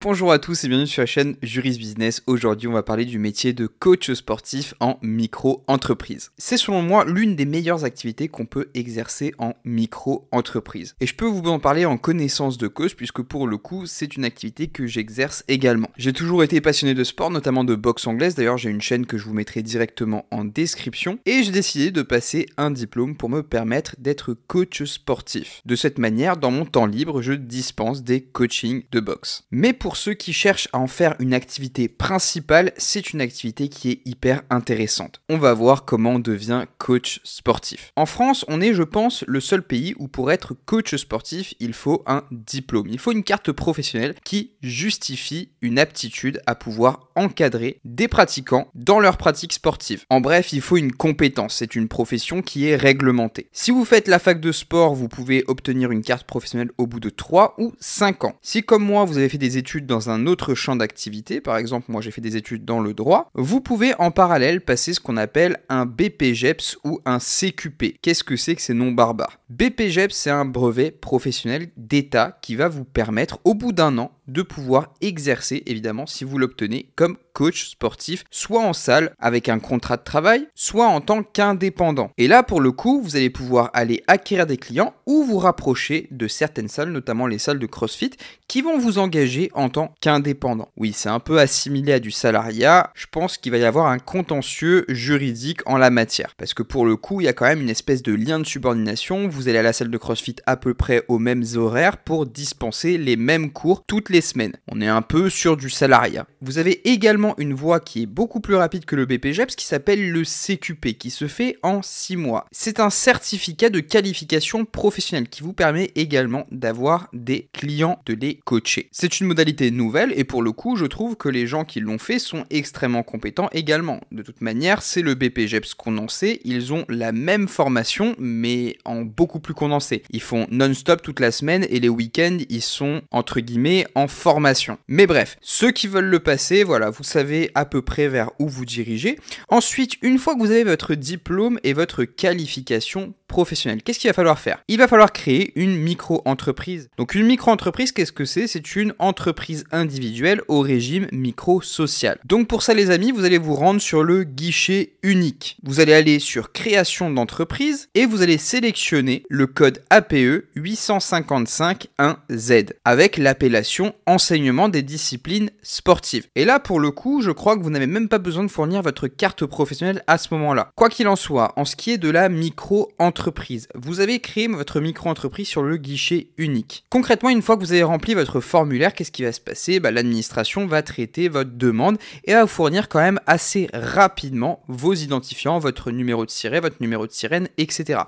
Bonjour à tous et bienvenue sur la chaîne Juris Business. Aujourd'hui, on va parler du métier de coach sportif en micro-entreprise. C'est selon moi l'une des meilleures activités qu'on peut exercer en micro-entreprise. Et je peux vous en parler en connaissance de cause puisque pour le coup, c'est une activité que j'exerce également. J'ai toujours été passionné de sport, notamment de boxe anglaise. D'ailleurs, j'ai une chaîne que je vous mettrai directement en description et j'ai décidé de passer un diplôme pour me permettre d'être coach sportif. De cette manière, dans mon temps libre, je dispense des coachings de boxe. Mais pour pour ceux qui cherchent à en faire une activité principale, c'est une activité qui est hyper intéressante. On va voir comment on devient coach sportif. En France, on est, je pense, le seul pays où pour être coach sportif, il faut un diplôme. Il faut une carte professionnelle qui justifie une aptitude à pouvoir encadrer des pratiquants dans leur pratique sportive. En bref, il faut une compétence. C'est une profession qui est réglementée. Si vous faites la fac de sport, vous pouvez obtenir une carte professionnelle au bout de trois ou cinq ans. Si comme moi, vous avez fait des études dans un autre champ d'activité, par exemple moi j'ai fait des études dans le droit, vous pouvez en parallèle passer ce qu'on appelle un BPGEPS ou un CQP. Qu'est-ce que c'est que ces noms barbares BPGEPS c'est un brevet professionnel d'État qui va vous permettre au bout d'un an de pouvoir exercer, évidemment, si vous l'obtenez, comme coach sportif, soit en salle avec un contrat de travail, soit en tant qu'indépendant. Et là, pour le coup, vous allez pouvoir aller acquérir des clients ou vous rapprocher de certaines salles, notamment les salles de CrossFit, qui vont vous engager en tant qu'indépendant. Oui, c'est un peu assimilé à du salariat. Je pense qu'il va y avoir un contentieux juridique en la matière. Parce que pour le coup, il y a quand même une espèce de lien de subordination. Vous allez à la salle de CrossFit à peu près aux mêmes horaires pour dispenser les mêmes cours toutes les semaines. On est un peu sur du salariat. Vous avez également une voie qui est beaucoup plus rapide que le BPJEPS qui s'appelle le CQP, qui se fait en 6 mois. C'est un certificat de qualification professionnelle qui vous permet également d'avoir des clients, de les coacher. C'est une modalité nouvelle et pour le coup, je trouve que les gens qui l'ont fait sont extrêmement compétents également. De toute manière, c'est le BPGEPS condensé, ils ont la même formation mais en beaucoup plus condensé. Ils font non-stop toute la semaine et les week-ends, ils sont entre guillemets en formation. Mais bref, ceux qui veulent le passer, voilà, vous savez à peu près vers où vous dirigez. Ensuite, une fois que vous avez votre diplôme et votre qualification professionnelle, qu'est-ce qu'il va falloir faire Il va falloir créer une micro-entreprise. Donc une micro-entreprise, qu'est-ce que c'est C'est une entreprise individuelle au régime micro-social. Donc pour ça les amis, vous allez vous rendre sur le guichet unique. Vous allez aller sur création d'entreprise et vous allez sélectionner le code APE 855 1Z avec l'appellation enseignement des disciplines sportives. Et là, pour le coup, je crois que vous n'avez même pas besoin de fournir votre carte professionnelle à ce moment-là. Quoi qu'il en soit, en ce qui est de la micro-entreprise, vous avez créé votre micro-entreprise sur le guichet unique. Concrètement, une fois que vous avez rempli votre formulaire, qu'est-ce qui va se passer bah, L'administration va traiter votre demande et va vous fournir quand même assez rapidement vos identifiants, votre numéro de siret, votre numéro de sirène, etc.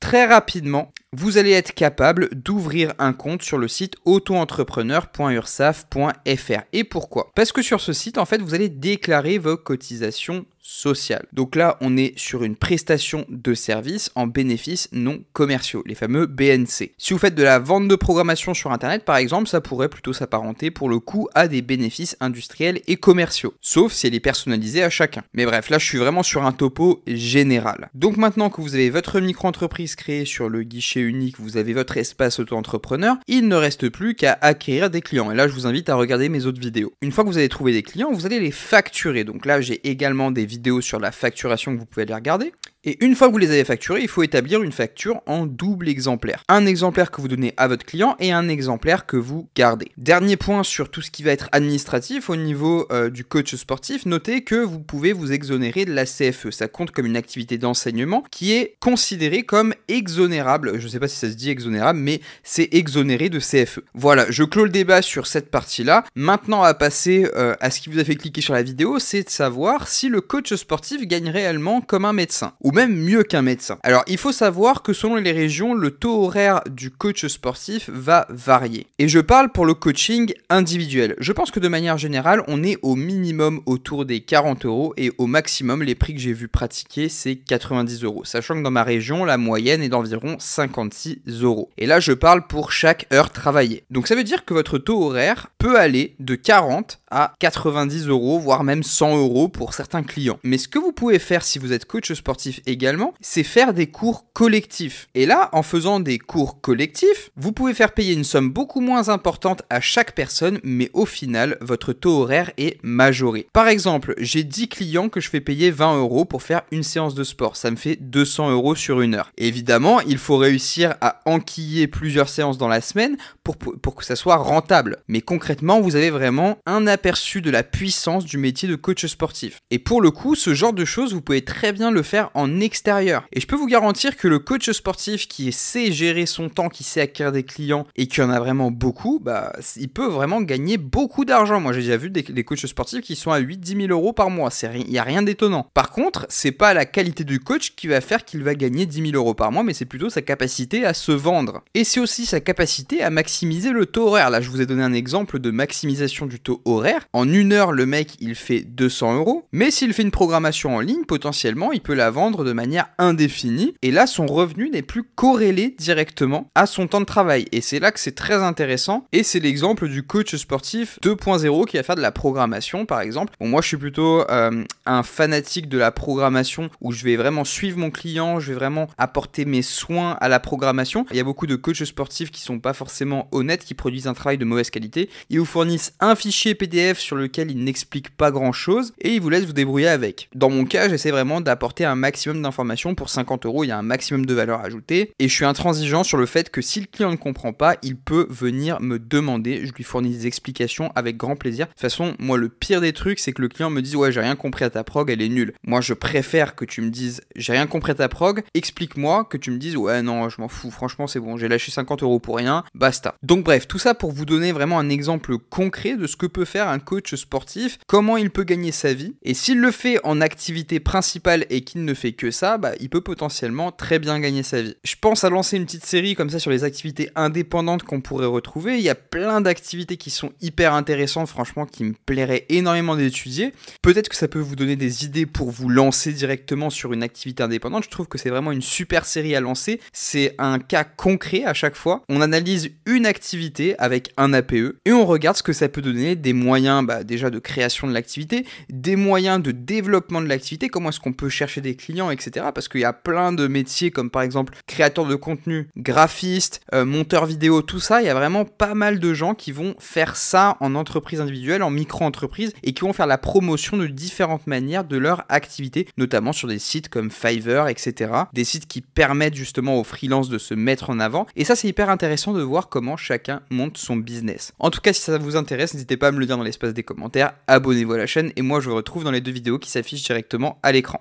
Très rapidement, vous allez être capable d'ouvrir un compte sur le site autoentrepreneur.ursaf.fr. Et pourquoi Parce que sur ce site, en fait, vous allez déclarer vos cotisations social. Donc là, on est sur une prestation de services en bénéfices non commerciaux, les fameux BNC. Si vous faites de la vente de programmation sur Internet, par exemple, ça pourrait plutôt s'apparenter pour le coup à des bénéfices industriels et commerciaux, sauf si elle est personnalisée à chacun. Mais bref, là, je suis vraiment sur un topo général. Donc maintenant que vous avez votre micro-entreprise créée sur le guichet unique, vous avez votre espace auto-entrepreneur, il ne reste plus qu'à acquérir des clients. Et là, je vous invite à regarder mes autres vidéos. Une fois que vous avez trouvé des clients, vous allez les facturer. Donc là, j'ai également des vidéo sur la facturation que vous pouvez aller regarder. Et une fois que vous les avez facturés, il faut établir une facture en double exemplaire. Un exemplaire que vous donnez à votre client et un exemplaire que vous gardez. Dernier point sur tout ce qui va être administratif au niveau euh, du coach sportif, notez que vous pouvez vous exonérer de la CFE. Ça compte comme une activité d'enseignement qui est considérée comme exonérable. Je ne sais pas si ça se dit exonérable, mais c'est exonéré de CFE. Voilà, je clôt le débat sur cette partie-là. Maintenant, à passer euh, à ce qui vous a fait cliquer sur la vidéo, c'est de savoir si le coach sportif gagne réellement comme un médecin même mieux qu'un médecin. Alors il faut savoir que selon les régions, le taux horaire du coach sportif va varier. Et je parle pour le coaching individuel. Je pense que de manière générale, on est au minimum autour des 40 euros et au maximum, les prix que j'ai vu pratiquer, c'est 90 euros. Sachant que dans ma région, la moyenne est d'environ 56 euros. Et là, je parle pour chaque heure travaillée. Donc ça veut dire que votre taux horaire peut aller de 40 90 euros, voire même 100 euros pour certains clients. Mais ce que vous pouvez faire si vous êtes coach sportif également, c'est faire des cours collectifs. Et là, en faisant des cours collectifs, vous pouvez faire payer une somme beaucoup moins importante à chaque personne, mais au final, votre taux horaire est majoré. Par exemple, j'ai 10 clients que je fais payer 20 euros pour faire une séance de sport. Ça me fait 200 euros sur une heure. Évidemment, il faut réussir à enquiller plusieurs séances dans la semaine pour, pour que ça soit rentable. Mais concrètement, vous avez vraiment un appel perçu de la puissance du métier de coach sportif. Et pour le coup, ce genre de choses, vous pouvez très bien le faire en extérieur. Et je peux vous garantir que le coach sportif qui sait gérer son temps, qui sait acquérir des clients et qui en a vraiment beaucoup, bah, il peut vraiment gagner beaucoup d'argent. Moi, j'ai déjà vu des, coachs sportifs qui sont à 8-10 000 euros par mois. Il n'y a rien d'étonnant. Par contre, c'est pas la qualité du coach qui va faire qu'il va gagner 10 000 euros par mois, mais c'est plutôt sa capacité à se vendre. Et c'est aussi sa capacité à maximiser le taux horaire. Là, je vous ai donné un exemple de maximisation du taux horaire en une heure, le mec, il fait 200 euros. Mais s'il fait une programmation en ligne, potentiellement, il peut la vendre de manière indéfinie. Et là, son revenu n'est plus corrélé directement à son temps de travail. Et c'est là que c'est très intéressant. Et c'est l'exemple du coach sportif 2.0 qui va faire de la programmation, par exemple. moi, je suis plutôt euh, un fanatique de la programmation où je vais vraiment suivre mon client, je vais vraiment apporter mes soins à la programmation. Il y a beaucoup de coachs sportifs qui sont pas forcément honnêtes, qui produisent un travail de mauvaise qualité. Ils vous fournissent un fichier PDF sur lequel il n'explique pas grand chose et il vous laisse vous débrouiller avec. Dans mon cas, j'essaie vraiment d'apporter un maximum d'informations. Pour 50 euros, il y a un maximum de valeur ajoutée et je suis intransigeant sur le fait que si le client ne comprend pas, il peut venir me demander. Je lui fournis des explications avec grand plaisir. De toute façon, moi, le pire des trucs, c'est que le client me dise Ouais, j'ai rien compris à ta prog, elle est nulle. Moi, je préfère que tu me dises J'ai rien compris à ta prog, explique-moi, que tu me dises Ouais, non, je m'en fous, franchement, c'est bon, j'ai lâché 50 euros pour rien, basta. Donc, bref, tout ça pour vous donner vraiment un exemple concret de ce que peut faire un coach sportif, comment il peut gagner sa vie. Et s'il le fait en activité principale et qu'il ne fait que ça, bah, il peut potentiellement très bien gagner sa vie. Je pense à lancer une petite série comme ça sur les activités indépendantes qu'on pourrait retrouver. Il y a plein d'activités qui sont hyper intéressantes, franchement, qui me plairaient énormément d'étudier. Peut-être que ça peut vous donner des idées pour vous lancer directement sur une activité indépendante. Je trouve que c'est vraiment une super série à lancer. C'est un cas concret à chaque fois. On analyse une activité avec un APE et on regarde ce que ça peut donner des moyens moyens bah, déjà de création de l'activité, des moyens de développement de l'activité, comment est-ce qu'on peut chercher des clients, etc. Parce qu'il y a plein de métiers comme par exemple créateur de contenu, graphiste, euh, monteur vidéo, tout ça, il y a vraiment pas mal de gens qui vont faire ça en entreprise individuelle, en micro-entreprise, et qui vont faire la promotion de différentes manières de leur activité, notamment sur des sites comme Fiverr, etc. Des sites qui permettent justement aux freelances de se mettre en avant. Et ça, c'est hyper intéressant de voir comment chacun monte son business. En tout cas, si ça vous intéresse, n'hésitez pas à me le dire dans l'espace des commentaires, abonnez-vous à la chaîne et moi je vous retrouve dans les deux vidéos qui s'affichent directement à l'écran.